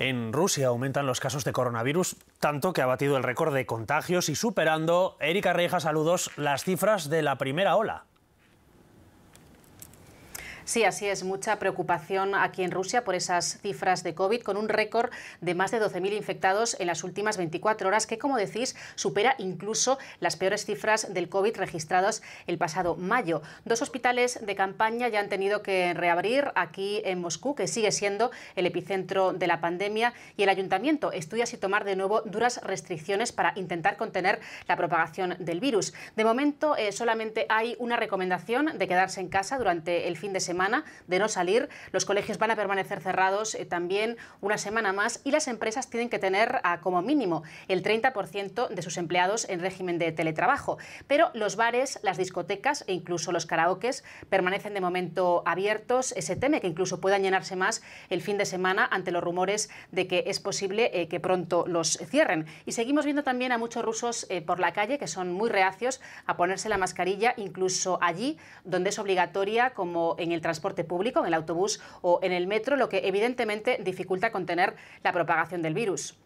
En Rusia aumentan los casos de coronavirus, tanto que ha batido el récord de contagios y superando, Erika Reija, saludos, las cifras de la primera ola. Sí, así es. Mucha preocupación aquí en Rusia por esas cifras de COVID, con un récord de más de 12.000 infectados en las últimas 24 horas, que, como decís, supera incluso las peores cifras del COVID registradas el pasado mayo. Dos hospitales de campaña ya han tenido que reabrir aquí en Moscú, que sigue siendo el epicentro de la pandemia, y el ayuntamiento estudia si tomar de nuevo duras restricciones para intentar contener la propagación del virus. De momento, eh, solamente hay una recomendación de quedarse en casa durante el fin de semana semana de no salir. Los colegios van a permanecer cerrados eh, también una semana más y las empresas tienen que tener ah, como mínimo el 30% de sus empleados en régimen de teletrabajo. Pero los bares, las discotecas e incluso los karaokes permanecen de momento abiertos. Eh, se teme que incluso puedan llenarse más el fin de semana ante los rumores de que es posible eh, que pronto los cierren. Y seguimos viendo también a muchos rusos por la calle que son muy reacios a ponerse la mascarilla, incluso allí donde es obligatoria, como en el transporte público, en el autobús o en el metro, lo que evidentemente dificulta contener la propagación del virus.